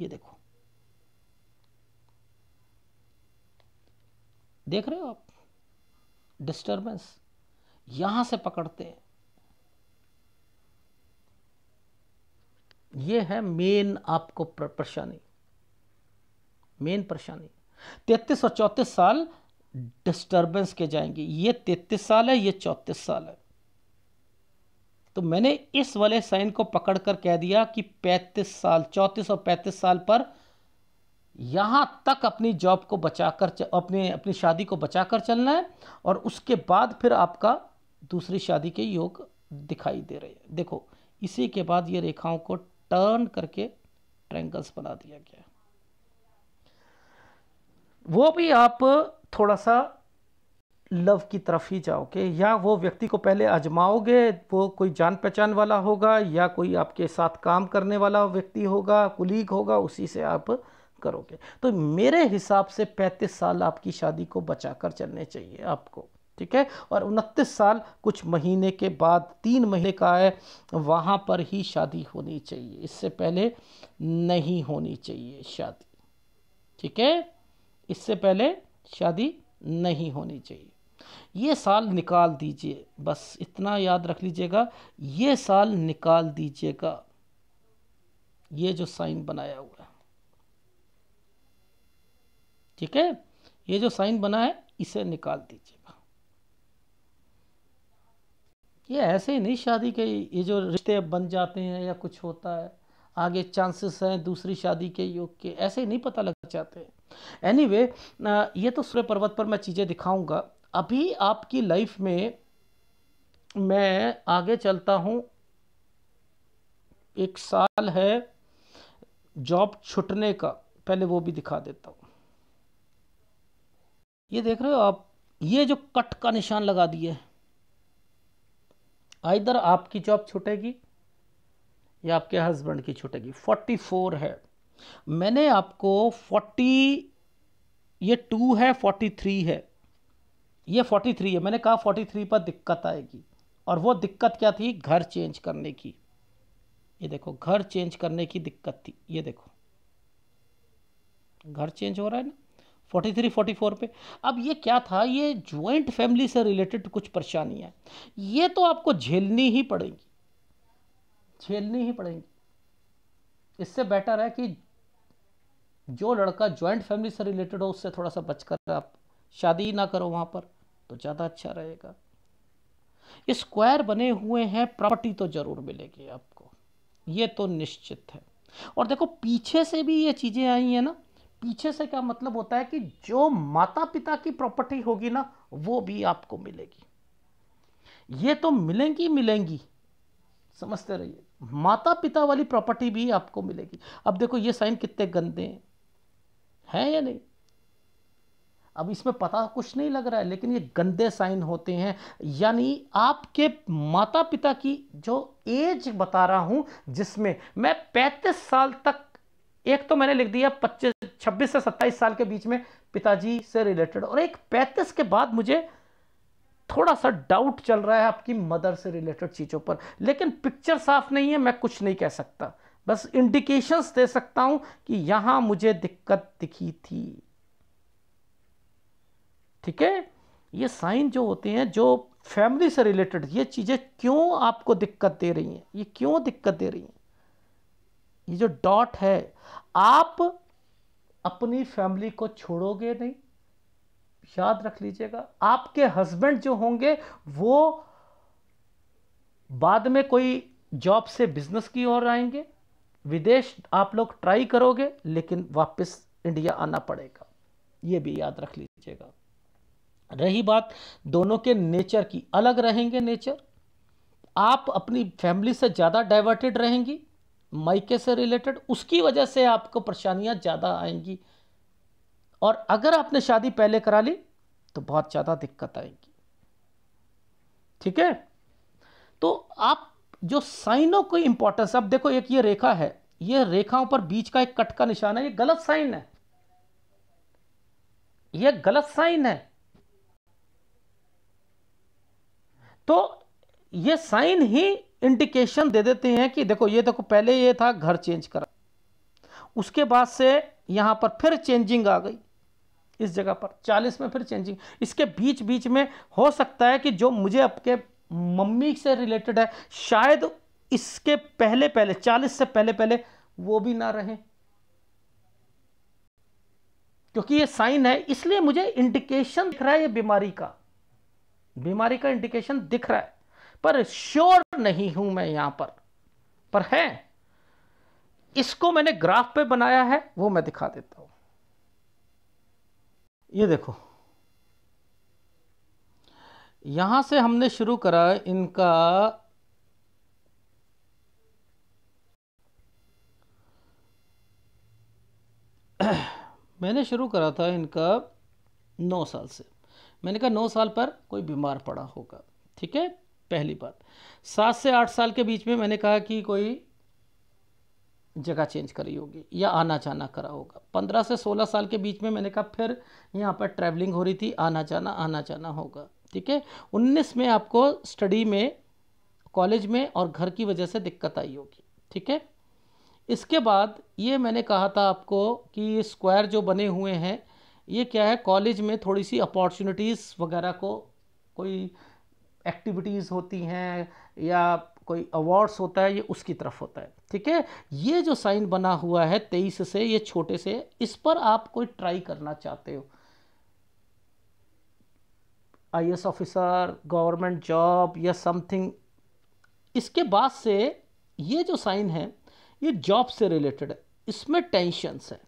ये देखो देख रहे हो आप डिस्टर्बेंस यहां से पकड़ते हैं ये है मेन आपको परेशानी मेन परेशानी तैतीस और चौंतीस साल डिस्टर्बेंस के जाएंगे ये तैतीस साल है ये चौंतीस साल है तो मैंने इस वाले साइन को पकड़कर कह दिया कि पैंतीस साल चौतीस और पैंतीस साल पर यहां तक अपनी जॉब को बचाकर अपने अपनी शादी को बचाकर चलना है और उसके बाद फिर आपका दूसरी शादी के योग दिखाई दे रहे हैं देखो इसी के बाद ये रेखाओं को टर्न करके ट्रैंगल्स बना दिया गया वो भी आप थोड़ा सा लव की तरफ ही जाओगे या वो व्यक्ति को पहले आजमाओगे वो कोई जान पहचान वाला होगा या कोई आपके साथ काम करने वाला व्यक्ति होगा कुलीग होगा उसी से आप करोगे तो मेरे हिसाब से 35 साल आपकी शादी को बचाकर चलने चाहिए आपको ठीक है और उनतीस साल कुछ महीने के बाद तीन महीने का है वहाँ पर ही शादी होनी चाहिए इससे पहले नहीं होनी चाहिए शादी ठीक है इससे पहले शादी नहीं होनी चाहिए ये साल निकाल दीजिए बस इतना याद रख लीजिएगा ये साल निकाल दीजिएगा ये जो साइन बनाया हुआ है ठीक है ये जो साइन बना है इसे निकाल दीजिए ये ऐसे ही नहीं शादी के ये जो रिश्ते बन जाते हैं या कुछ होता है आगे चांसेस हैं दूसरी शादी के योग के ऐसे ही नहीं पता लग जाते हैं एनी वे ये तो सूर्य पर्वत पर मैं चीज़ें दिखाऊंगा अभी आपकी लाइफ में मैं आगे चलता हूँ एक साल है जॉब छुटने का पहले वो भी दिखा देता हूँ ये देख रहे हो आप ये जो कट का निशान लगा दिए इधर आपकी जॉब छूटेगी या आपके हस्बैंड की छूटेगी 44 है मैंने आपको 40 ये टू है 43 है ये 43 है मैंने कहा 43 पर दिक्कत आएगी और वो दिक्कत क्या थी घर चेंज करने की ये देखो घर चेंज करने की दिक्कत थी ये देखो घर चेंज हो रहा है ना फोर्टी थ्री फोर्टी फोर पे अब ये क्या था ये ज्वाइंट फैमिली से रिलेटेड कुछ परेशानियाँ ये तो आपको झेलनी ही पड़ेंगी झेलनी ही पड़ेंगी इससे बेटर है कि जो लड़का ज्वाइंट फैमिली से रिलेटेड हो उससे थोड़ा सा बचकर आप शादी ना करो वहाँ पर तो ज़्यादा अच्छा रहेगा स्क्वायर बने हुए हैं प्रॉपर्टी तो ज़रूर मिलेगी आपको ये तो निश्चित है और देखो पीछे से भी ये चीज़ें आई हैं ना पीछे से क्या मतलब होता है कि जो माता पिता की प्रॉपर्टी होगी ना वो भी आपको मिलेगी ये तो मिलेंगी मिलेंगी समझते रहिए माता पिता वाली प्रॉपर्टी भी आपको मिलेगी अब देखो ये साइन कितने गंदे हैं है या नहीं अब इसमें पता कुछ नहीं लग रहा है लेकिन ये गंदे साइन होते हैं यानी आपके माता पिता की जो एज बता रहा हूं जिसमें मैं 35 साल तक एक तो मैंने लिख दिया पच्चीस छब्बीस से सत्ताईस साल के बीच में पिताजी से रिलेटेड और एक पैंतीस के बाद मुझे थोड़ा सा डाउट चल रहा है आपकी मदर से रिलेटेड चीज़ों पर लेकिन पिक्चर साफ नहीं है मैं कुछ नहीं कह सकता बस इंडिकेशंस दे सकता हूं कि यहां मुझे दिक्कत दिखी थी ठीक है ये साइन जो होते हैं जो फैमिली से रिलेटेड ये चीज़ें क्यों आपको दिक्कत दे रही हैं ये क्यों दिक्कत दे रही हैं ये जो डॉट है आप अपनी फैमिली को छोड़ोगे नहीं याद रख लीजिएगा आपके हस्बैंड जो होंगे वो बाद में कोई जॉब से बिजनेस की ओर आएंगे विदेश आप लोग ट्राई करोगे लेकिन वापस इंडिया आना पड़ेगा ये भी याद रख लीजिएगा रही बात दोनों के नेचर की अलग रहेंगे नेचर आप अपनी फैमिली से ज़्यादा डाइवर्टेड रहेंगी मायके से रिलेटेड उसकी वजह से आपको परेशानियां ज़्यादा आएंगी और अगर आपने शादी पहले करा ली तो बहुत ज़्यादा दिक्कत आएगी ठीक है तो आप जो साइनों को इंपॉर्टेंस अब देखो एक ये रेखा है ये रेखाओं पर बीच का एक कट का निशान है ये गलत साइन है ये गलत साइन है तो ये साइन ही इंडिकेशन दे देते हैं कि देखो ये देखो पहले ये था घर चेंज करा उसके बाद से यहाँ पर फिर चेंजिंग आ गई इस जगह पर 40 में फिर चेंजिंग इसके बीच बीच में हो सकता है कि जो मुझे आपके मम्मी से रिलेटेड है शायद इसके पहले पहले 40 से पहले पहले वो भी ना रहे क्योंकि ये साइन है इसलिए मुझे इंडिकेशन दिख रहा है ये बीमारी का बीमारी का इंडिकेशन दिख रहा है पर श्योर नहीं हूं मैं यहां पर पर है इसको मैंने ग्राफ पे बनाया है वो मैं दिखा देता हूं ये देखो यहां से हमने शुरू करा इनका <clears throat> मैंने शुरू करा था इनका नौ साल से मैंने कहा नौ साल पर कोई बीमार पड़ा होगा ठीक है पहली बात सात से आठ साल के बीच में मैंने कहा कि कोई जगह चेंज करी होगी या आना जाना करा होगा पंद्रह से सोलह साल के बीच में मैंने कहा फिर यहाँ पर ट्रैवलिंग हो रही थी आना जाना आना जाना होगा ठीक है उन्नीस में आपको स्टडी में कॉलेज में और घर की वजह से दिक्कत आई होगी ठीक है इसके बाद ये मैंने कहा था आपको कि स्क्वायर जो बने हुए हैं ये क्या है कॉलेज में थोड़ी सी अपॉर्चुनिटीज़ वगैरह को कोई एक्टिविटीज़ होती हैं या कोई अवार्ड्स होता है ये उसकी तरफ होता है ठीक है ये जो साइन बना हुआ है तेईस से ये छोटे से इस पर आप कोई ट्राई करना चाहते हो एस ऑफिसर गवर्नमेंट जॉब या समथिंग इसके बाद से ये जो साइन है ये जॉब से रिलेटेड है इसमें टेंशनस है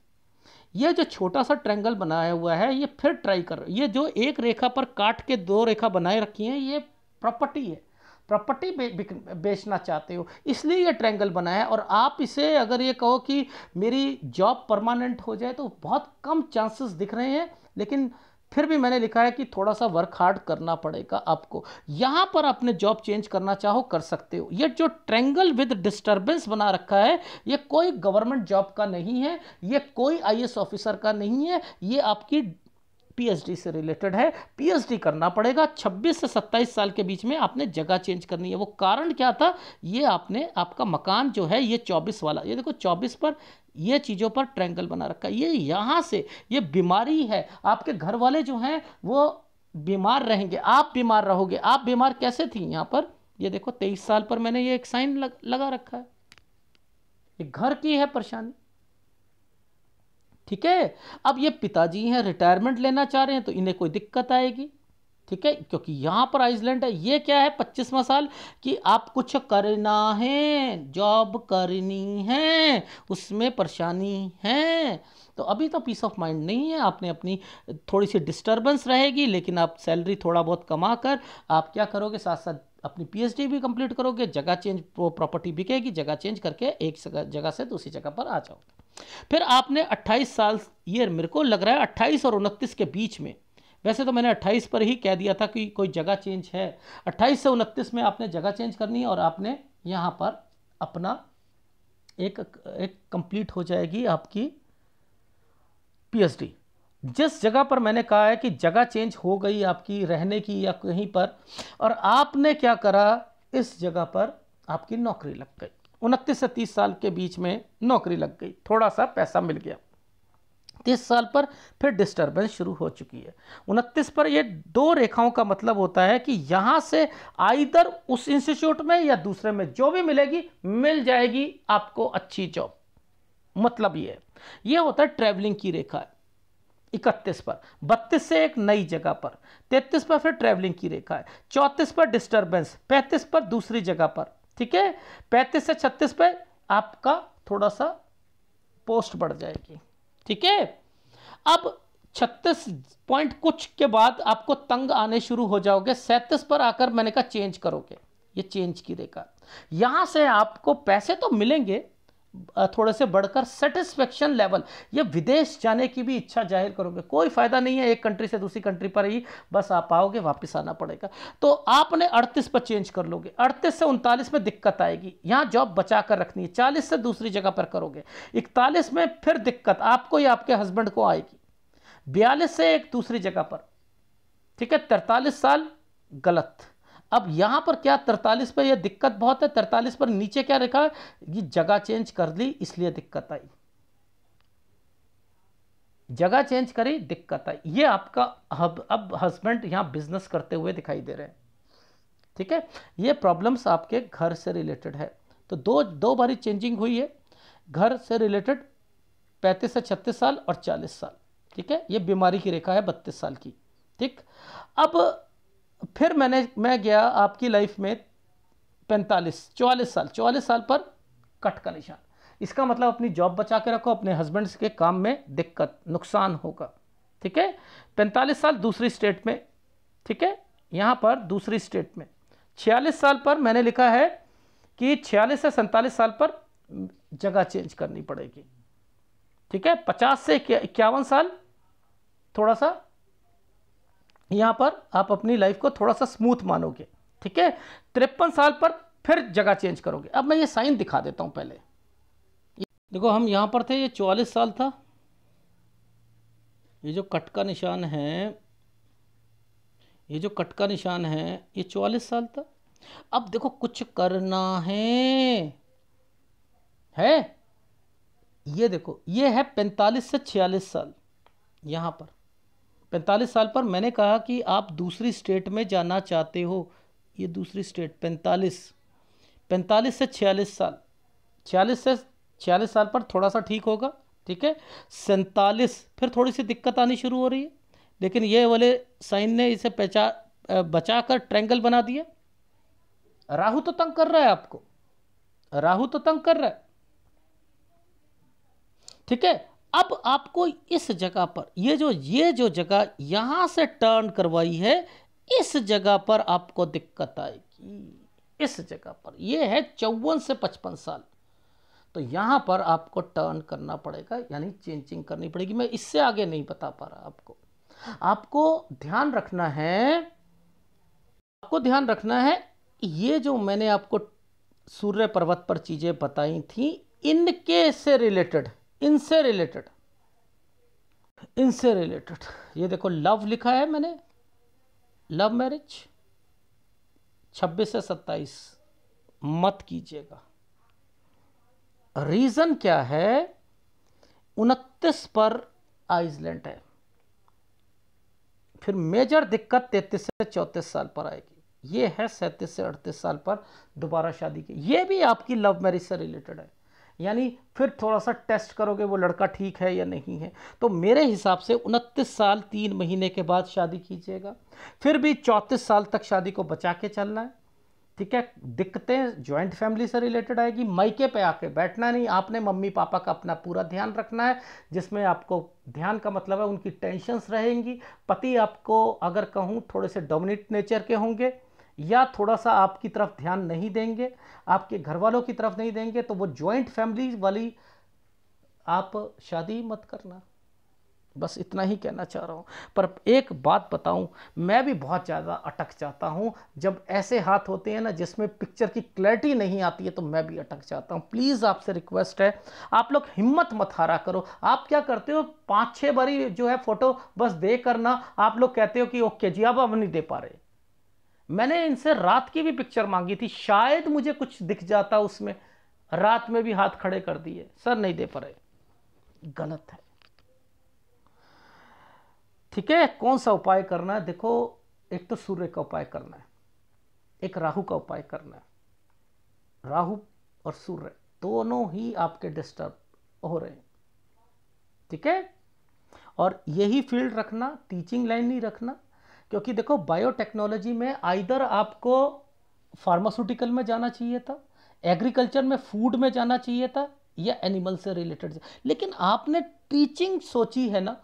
ये जो छोटा सा ट्रैंगल बनाया हुआ है ये फिर ट्राई कर ये जो एक रेखा पर काट के दो रेखा बनाए रखी हैं ये प्रॉपर्टी है प्रॉपर्टी बेचना चाहते हो इसलिए ये ट्रैंगल बना है और आप इसे अगर ये कहो कि मेरी जॉब परमानेंट हो जाए तो बहुत कम चांसेस दिख रहे हैं लेकिन फिर भी मैंने लिखा है कि थोड़ा सा वर्क हार्ड करना पड़ेगा आपको यहाँ पर अपने जॉब चेंज करना चाहो कर सकते हो ये जो ट्रेंगल विद डिस्टरबेंस बना रखा है ये कोई गवर्नमेंट जॉब का नहीं है ये कोई आईएएस ऑफिसर का नहीं है ये आपकी पीएचडी से रिलेटेड है पीएचडी करना पड़ेगा 26 से 27 साल के बीच में आपने जगह चेंज करनी है वो कारण क्या था ये आपने आपका मकान जो है ये 24 वाला ये देखो 24 पर ये चीज़ों पर ट्रैंगल बना रखा है ये यहाँ से ये बीमारी है आपके घर वाले जो हैं वो बीमार रहेंगे आप बीमार रहोगे आप बीमार कैसे थी यहाँ पर ये देखो तेईस साल पर मैंने ये एक साइन लग, लगा रखा है ये घर की है परेशानी ठीक है अब ये पिताजी हैं रिटायरमेंट लेना चाह रहे हैं तो इन्हें कोई दिक्कत आएगी ठीक है क्योंकि यहाँ पर आइसलैंड है ये क्या है पच्चीसवा साल कि आप कुछ करना है जॉब करनी है उसमें परेशानी है तो अभी तो पीस ऑफ माइंड नहीं है आपने अपनी थोड़ी सी डिस्टर्बेंस रहेगी लेकिन आप सैलरी थोड़ा बहुत कमा कर आप क्या करोगे साथ साथ अपनी पीएचडी भी कंप्लीट करोगे जगह चेंज प्रॉपर्टी बिकेगी जगह चेंज करके एक जगह से दूसरी जगह पर आ जाओगे फिर आपने 28 साल ये मेरे को लग रहा है 28 और 29 के बीच में वैसे तो मैंने 28 पर ही कह दिया था कि कोई जगह चेंज है 28 से 29 में आपने जगह चेंज करनी है और आपने यहाँ पर अपना एक एक कंप्लीट हो जाएगी आपकी पीएचडी जिस जगह पर मैंने कहा है कि जगह चेंज हो गई आपकी रहने की या कहीं पर और आपने क्या करा इस जगह पर आपकी नौकरी लग गई उनतीस से तीस साल के बीच में नौकरी लग गई थोड़ा सा पैसा मिल गया तीस साल पर फिर डिस्टर्बेंस शुरू हो चुकी है उनतीस पर ये दो रेखाओं का मतलब होता है कि यहाँ से आइधर उस इंस्टीट्यूट में या दूसरे में जो भी मिलेगी मिल जाएगी आपको अच्छी जॉब मतलब ये है ये होता है ट्रैवलिंग की रेखा इकतीस पर बत्तीस से एक नई जगह पर तैतीस पर फिर ट्रैवलिंग की रेखा है चौंतीस पर डिस्टर्बेंस पैंतीस पर दूसरी जगह पर ठीक है पैंतीस से छत्तीस पे आपका थोड़ा सा पोस्ट बढ़ जाएगी ठीक है अब छत्तीस पॉइंट कुछ के बाद आपको तंग आने शुरू हो जाओगे सैंतीस पर आकर मैंने कहा चेंज करोगे ये चेंज की रेखा यहां से आपको पैसे तो मिलेंगे थोड़े से बढ़कर सेटिस्फेक्शन लेवल या विदेश जाने की भी इच्छा जाहिर करोगे कोई फ़ायदा नहीं है एक कंट्री से दूसरी कंट्री पर ही बस आप आओगे वापस आना पड़ेगा तो आपने 38 पर चेंज कर लोगे 38 से उनतालीस में दिक्कत आएगी यहाँ जॉब बचा कर रखनी है 40 से दूसरी जगह पर करोगे 41 में फिर दिक्कत आपको या आपके हस्बैंड को आएगी बयालीस से एक दूसरी जगह पर ठीक है तैतालीस साल गलत अब यहाँ पर क्या तिरतालीस पर यह दिक्कत बहुत है तरतालीस पर नीचे क्या रखा ये जगह चेंज कर ली इसलिए दिक्कत आई जगह चेंज करी दिक्कत आई ये आपका हब अब हस्बैंड यहाँ बिजनेस करते हुए दिखाई दे रहे हैं ठीक है ये प्रॉब्लम्स आपके घर से रिलेटेड है तो दो दो बारी चेंजिंग हुई है घर से रिलेटेड पैंतीस से छत्तीस साल और चालीस साल ठीक है ये बीमारी की रेखा है बत्तीस साल की ठीक अब फिर मैंने मैं गया आपकी लाइफ में पैंतालीस चौवालीस साल चौवालीस साल पर कट का निशान इसका मतलब अपनी जॉब बचा के रखो अपने हस्बैंड के काम में दिक्कत नुकसान होगा ठीक है पैंतालीस साल दूसरी स्टेट में ठीक है यहाँ पर दूसरी स्टेट में छियालीस साल पर मैंने लिखा है कि छियालीस से सैंतालीस साल पर जगह चेंज करनी पड़ेगी ठीक है पचास से इक्यावन साल थोड़ा सा यहाँ पर आप अपनी लाइफ को थोड़ा सा स्मूथ मानोगे ठीक है तिरपन साल पर फिर जगह चेंज करोगे अब मैं ये साइन दिखा देता हूँ पहले देखो हम यहाँ पर थे ये चौवालीस साल था ये जो कट का निशान है ये जो कट का निशान है ये चौवालीस साल था अब देखो कुछ करना है है ये देखो ये है पैंतालीस से छियालीस साल यहाँ पर पैंतालीस साल पर मैंने कहा कि आप दूसरी स्टेट में जाना चाहते हो ये दूसरी स्टेट पैंतालीस पैंतालीस से छियालीस साल छियालीस से छियालीस साल पर थोड़ा सा ठीक होगा ठीक है सैंतालीस फिर थोड़ी सी दिक्कत आनी शुरू हो रही है लेकिन ये वाले साइन ने इसे पहचा बचा कर ट्रैंगल बना दिया राहु तो तंग कर रहा है आपको राहु तो तंग कर रहा है ठीक है अब आपको इस जगह पर ये जो ये जो जगह यहाँ से टर्न करवाई है इस जगह पर आपको दिक्कत आएगी इस जगह पर ये है चौवन से पचपन साल तो यहाँ पर आपको टर्न करना पड़ेगा यानी चेंजिंग करनी पड़ेगी मैं इससे आगे नहीं बता पा रहा आपको आपको ध्यान रखना है आपको ध्यान रखना है ये जो मैंने आपको सूर्य पर्वत पर चीज़ें बताई थी इनके से रिलेटेड इनसे रिलेटेड इनसे रिलेटेड ये देखो लव लिखा है मैंने लव मैरिज 26 से 27 मत कीजिएगा रीज़न क्या है 29 पर आइसलैंड है फिर मेजर दिक्कत तैतीस से चौंतीस साल पर आएगी ये है सैंतीस से अड़तीस साल पर दोबारा शादी की ये भी आपकी लव मैरिज से रिलेटेड है यानी फिर थोड़ा सा टेस्ट करोगे वो लड़का ठीक है या नहीं है तो मेरे हिसाब से उनतीस साल तीन महीने के बाद शादी कीजिएगा फिर भी चौंतीस साल तक शादी को बचा के चलना है ठीक है दिक्कतें ज्वाइंट फैमिली से रिलेटेड आएगी मायके पे आके बैठना नहीं आपने मम्मी पापा का अपना पूरा ध्यान रखना है जिसमें आपको ध्यान का मतलब है उनकी टेंशंस रहेंगी पति आपको अगर कहूँ थोड़े से डोमिनेट नेचर के होंगे या थोड़ा सा आपकी तरफ ध्यान नहीं देंगे आपके घर वालों की तरफ नहीं देंगे तो वो ज्वाइंट फैमिली वाली आप शादी मत करना बस इतना ही कहना चाह रहा हूँ पर एक बात बताऊँ मैं भी बहुत ज़्यादा अटक जाता हूँ जब ऐसे हाथ होते हैं ना जिसमें पिक्चर की क्लैरिटी नहीं आती है तो मैं भी अटक जाता हूँ प्लीज़ आपसे रिक्वेस्ट है आप लोग हिम्मत मत हारा करो आप क्या करते हो पाँच छः बारी जो है फ़ोटो बस दे करना आप लोग कहते हो कि ओके जी अब हम नहीं दे पा रहे मैंने इनसे रात की भी पिक्चर मांगी थी शायद मुझे कुछ दिख जाता उसमें रात में भी हाथ खड़े कर दिए सर नहीं दे पा रहे गलत है ठीक है कौन सा उपाय करना है देखो एक तो सूर्य का उपाय करना है एक राहु का उपाय करना है राहु और सूर्य दोनों ही आपके डिस्टर्ब हो रहे हैं ठीक है और यही फील्ड रखना टीचिंग लाइन नहीं रखना क्योंकि देखो बायोटेक्नोलॉजी में आइदर आपको फार्मास्यूटिकल में जाना चाहिए था एग्रीकल्चर में फूड में जाना चाहिए था या एनिमल से रिलेटेड लेकिन आपने टीचिंग सोची है ना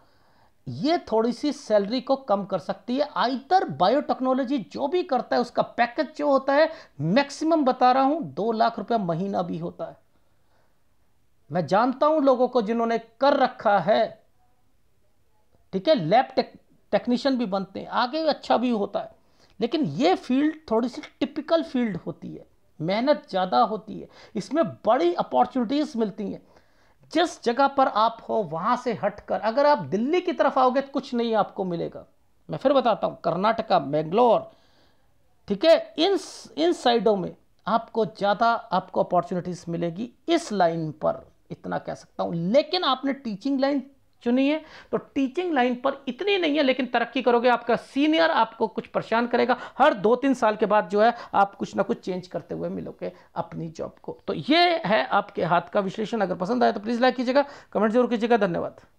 ये थोड़ी सी सैलरी को कम कर सकती है आइदर बायोटेक्नोलॉजी जो भी करता है उसका पैकेज जो होता है मैक्सिमम बता रहा हूं दो लाख रुपया महीना भी होता है मैं जानता हूं लोगों को जिन्होंने कर रखा है ठीक है लैब टेक टेक्नीशियन भी बनते हैं आगे अच्छा भी होता है लेकिन ये फील्ड थोड़ी सी टिपिकल फील्ड होती है मेहनत ज़्यादा होती है इसमें बड़ी अपॉर्चुनिटीज़ मिलती हैं जिस जगह पर आप हो वहाँ से हटकर अगर आप दिल्ली की तरफ आओगे तो कुछ नहीं आपको मिलेगा मैं फिर बताता हूँ कर्नाटका बेंगलोर ठीक है इन इन साइडों में आपको ज़्यादा आपको अपॉर्चुनिटीज़ मिलेगी इस लाइन पर इतना कह सकता हूँ लेकिन आपने टीचिंग लाइन चुनिए तो टीचिंग लाइन पर इतनी नहीं है लेकिन तरक्की करोगे आपका सीनियर आपको कुछ परेशान करेगा हर दो तीन साल के बाद जो है आप कुछ ना कुछ चेंज करते हुए मिलोगे अपनी जॉब को तो ये है आपके हाथ का विश्लेषण अगर पसंद आए तो प्लीज़ लाइक कीजिएगा कमेंट जरूर कीजिएगा धन्यवाद